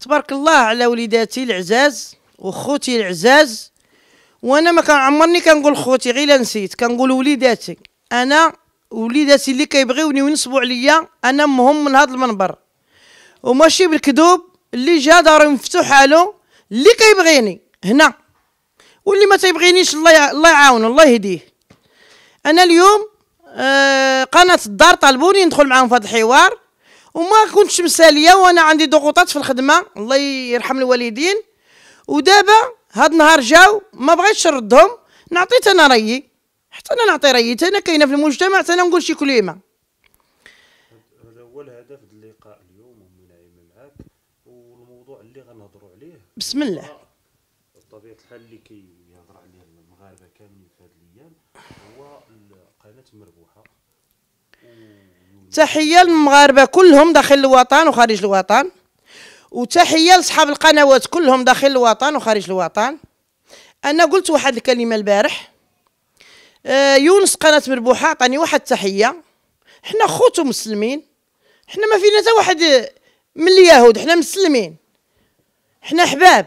تبارك الله على وليداتي العزاز وخوتي العزاز وانا ما كان عمرني كنقول خوتي غير نسيت كنقول وليداتي انا وليداتي اللي كيبغيوني وينصبوا عليا انا مهم من هذا المنبر وماشي بالكذوب اللي جا دارو مفتوح حاله اللي كيبغيني هنا واللي ما تيبغينيش الله الله يعاونه الله يهديه انا اليوم آه، قناه الدار طلبوني ندخل معاهم في هذا الحوار وما كنتش مساليه وانا عندي ضغوطات في الخدمه الله يرحم الوالدين ودابا هاد النهار جاو ما بغيتش نردهم نعطيت انا رايي حتى انا نعطي رايي انا كاينه في المجتمع حتى انا نقول شي كلمه هذا هو الهدف اللقاء اليوم ومن معاك والموضوع اللي غنهضروا عليه بسم الله بطبيعه الحال اللي كيهضر عليه المغاربه كاملين في هذه الايام هو القناه المربوحه تحيه للمغاربه كلهم داخل الوطن وخارج الوطن وتحيه لصحاب القنوات كلهم داخل الوطن وخارج الوطن انا قلت واحد الكلمه البارح آه، يونس قناه مربوحه عطاني واحد التحيه حنا خوتو مسلمين حنا ما فينا حتى واحد من اليهود حنا مسلمين حنا احباب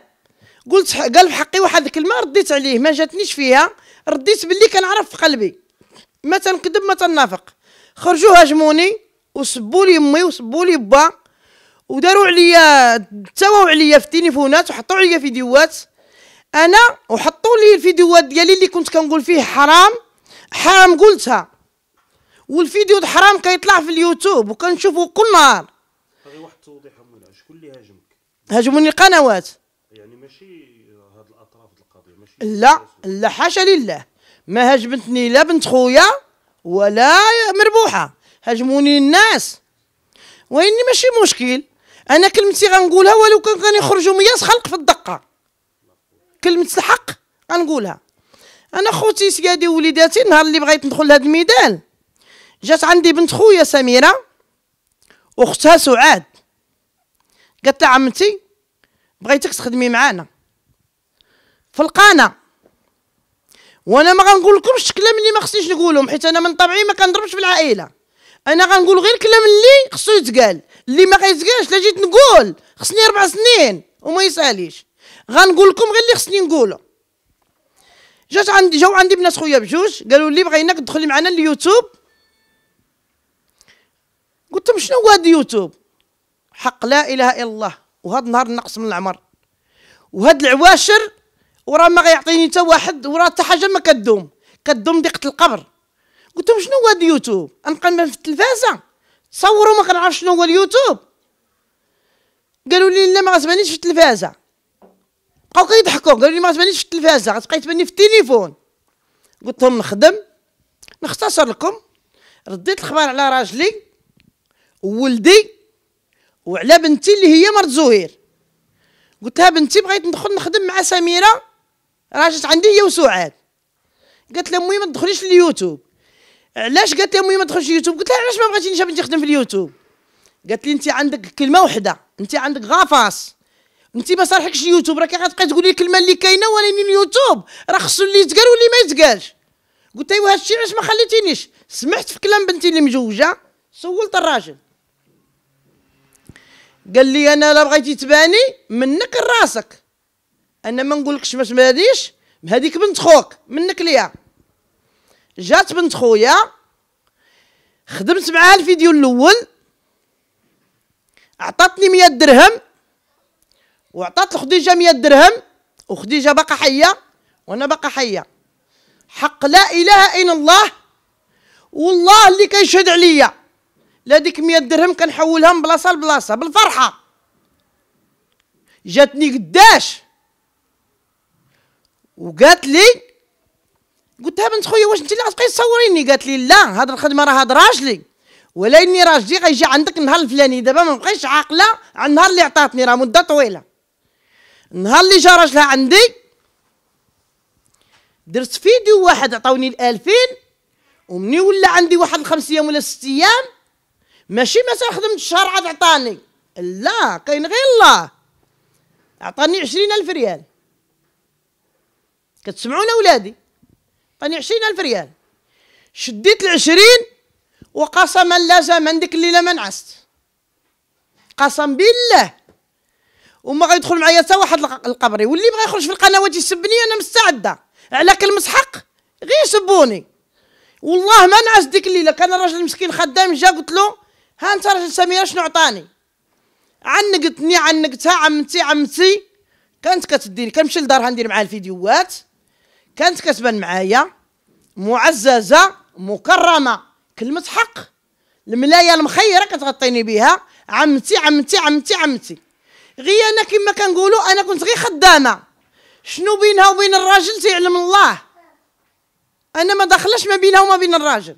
قلت قال في حقي واحد الكلمه رديت عليه ما جاتنيش فيها رديت باللي كنعرف في قلبي ما تنكذب ما تنافق خرجوا هاجموني وسبوا لي امي وسبوا لي با وداروا عليا تواو عليا في التليفونات وحطوا عليا فيديوهات انا وحطوا لي الفيديوهات ديالي اللي كنت كنقول فيه حرام حرام قلتها والفيديو حرام كيطلع في اليوتيوب وكنشوفه كل نهار غير واحد التوضيح شكون اللي هاجمك هاجموني القنوات يعني ماشي الاطراف القضيه ماشي لا لا حاشا لله ما هاجمتني لا بنت خويا ولا مربوحه هاجموني الناس واني ماشي مشكل انا كلمتي غنقولها ولو كان غنخرجوا 100 خلق في الدقه كلمه الحق غنقولها انا خوتي سيادي ووليداتي النهار اللي بغيت ندخل لهذا الميدان جات عندي بنت خويا سميره واختها سعاد قالت لها عمتي بغيتك تخدمي معانا في القناه وانا ما غنقول لكمش كلام اللي ما خصنيش نقولهم حيت انا من طبعي ما كنضربش في العائله انا غنقول غير كلام اللي خصو يتقال اللي ما غيتقالش لا جيت نقول خصني اربع سنين وما يساليش غنقول لكم غير اللي خصني نقوله جات عندي جاو عندي بنات خويا بجوج قالوا لي بغيناك تدخلي معنا اليوتيوب قلت لهم شنو هو هذا اليوتيوب حق لا اله الا الله وهذا النهار نقص من العمر وهاد العواشر وراه ما غيعطيني حتى واحد وراه حتى حاجه ما كدوم كدوم ضيقه القبر قلت لهم شنو هو هذا اليوتيوب نقلب في التلفازه تصوروا ما كنعرف شنو هو اليوتيوب قالوا لي لا ما غتبانيش في التلفازه بقاو كيضحكوا قالوا لي ما غتبانيش في التلفازه غتبقى تباني في التليفون قلت لهم نخدم نختصر لكم رديت الخبر على راجلي وولدي وعلى بنتي اللي هي مرت زهير قلت لها بنتي بغيت ندخل نخدم مع سميره راجت عندي هي وسعاد قالت لها امي ما تدخليش اليوتيوب علاش قالت لها امي ما تدخلش اليوتيوب قلت لها علاش ما بغيتينيش بنتي نخدم في اليوتيوب قالت لي انت عندك كلمه وحده انت عندك غفاص انت ما صالحكش اليوتيوب راكي غتبقاي تقولي الكلمه اللي كاينه ولا اليوتيوب راه خصو اللي يتقال واللي ما يتقالش قلت ايوا هادشي علاش ما خليتينيش سمحت في كلام بنتي اللي مزوجه سولت الراجل قال لي انا لا بغيتي تباني منك لراسك انا ما نقولكش ما تماليش هذيك بنت خوك منك ليا جات بنت خويا خدمت معاها الفيديو الاول عطاتني 100 درهم وعطات لخديجه 100 درهم وخديجه باقا حيه وانا باقا حيه حق لا اله الا الله والله اللي كيشهد عليا لا ديك 100 درهم كنحولها من بلاصه لبلاصه بالفرحه جاتني قداش وقالت لي قلت لها بنت خويا واش انت اللي غتبقي تصوريني قالت لي لا هاد الخدمه راه هاد راجلي ولا اني راجلي غيجي عندك النهار الفلاني دابا ما بقيتش عاقله على النهار اللي عطاتني راه مده طويله النهار اللي جا راجلها عندي درت فيديو واحد عطاوني الألفين ومني ولا عندي واحد الخمس ايام ولا ست ايام ماشي مثلا خدمت شهر عاد عطاني لا كاين غير الله عطاني عشرين الف ريال كتسمعون اولادي راني عشرين الف ريال شديت العشرين وقسما لازما ديك الليله ما نعست قسم بالله وما غيدخل معايا حتى واحد القبري واللي بغى يخرج في القنوات يسبني انا مستعده على كلمه حق غير يسبوني والله ما نعس ديك الليله كان الراجل مسكين خدام جا قلت له ها انت راجل سميره شنو عطاني عنقتني عنقتها عمتي عمتي كانت كتديني كنمشي لدارها ندير معاها الفيديوهات كانت كتبان معايا معززه مكرمه كلمه حق الملايه المخيره كتغطيني بها عمتي عمتي عمتي عمتي غي انا كما كنقولوا انا كنت غير خدامه شنو بينها وبين الراجل تيعلم الله انا ما داخلاش ما بينها وما بين الراجل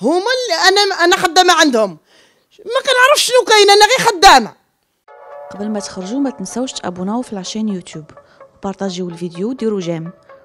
هما اللي انا انا خدامه عندهم ما كنعرفش شنو كاين انا غير خدامه قبل ما تخرجوا ما تنساوش تابوناو في لاشين يوتيوب وبارطاجيو الفيديو وديروا جيم